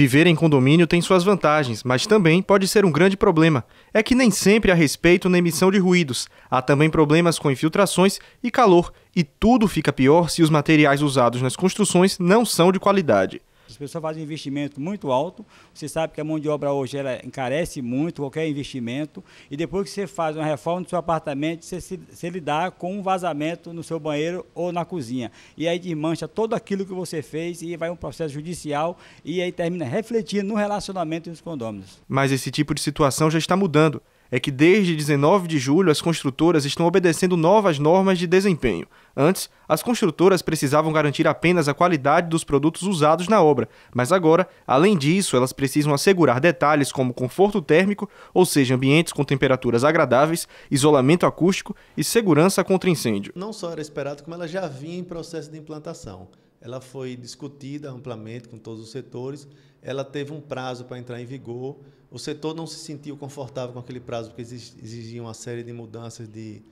Viver em condomínio tem suas vantagens, mas também pode ser um grande problema. É que nem sempre há respeito na emissão de ruídos. Há também problemas com infiltrações e calor, e tudo fica pior se os materiais usados nas construções não são de qualidade. As pessoas fazem um investimento muito alto. Você sabe que a mão de obra hoje ela encarece muito qualquer investimento. E depois que você faz uma reforma do seu apartamento, você, se, você lidar com um vazamento no seu banheiro ou na cozinha. E aí desmancha todo aquilo que você fez e vai um processo judicial e aí termina refletindo no relacionamento dos condôminos. Mas esse tipo de situação já está mudando é que desde 19 de julho as construtoras estão obedecendo novas normas de desempenho. Antes, as construtoras precisavam garantir apenas a qualidade dos produtos usados na obra, mas agora, além disso, elas precisam assegurar detalhes como conforto térmico, ou seja, ambientes com temperaturas agradáveis, isolamento acústico e segurança contra incêndio. Não só era esperado, como ela já vinha em processo de implantação ela foi discutida amplamente com todos os setores, ela teve um prazo para entrar em vigor, o setor não se sentiu confortável com aquele prazo, porque exigia uma série de mudanças de,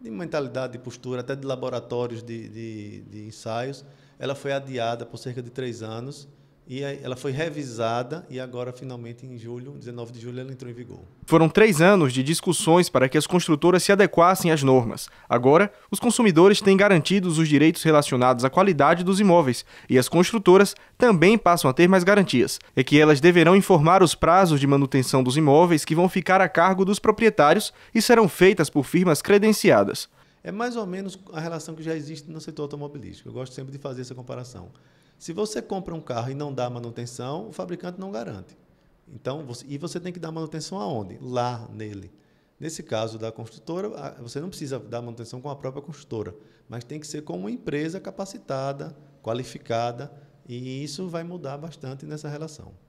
de mentalidade, de postura, até de laboratórios de, de, de ensaios. Ela foi adiada por cerca de três anos, e ela foi revisada e agora, finalmente, em julho, 19 de julho, ela entrou em vigor. Foram três anos de discussões para que as construtoras se adequassem às normas. Agora, os consumidores têm garantidos os direitos relacionados à qualidade dos imóveis e as construtoras também passam a ter mais garantias. É que elas deverão informar os prazos de manutenção dos imóveis que vão ficar a cargo dos proprietários e serão feitas por firmas credenciadas. É mais ou menos a relação que já existe no setor automobilístico. Eu gosto sempre de fazer essa comparação. Se você compra um carro e não dá manutenção, o fabricante não garante. Então, você, e você tem que dar manutenção aonde? Lá nele. Nesse caso da construtora, você não precisa dar manutenção com a própria construtora, mas tem que ser com uma empresa capacitada, qualificada, e isso vai mudar bastante nessa relação.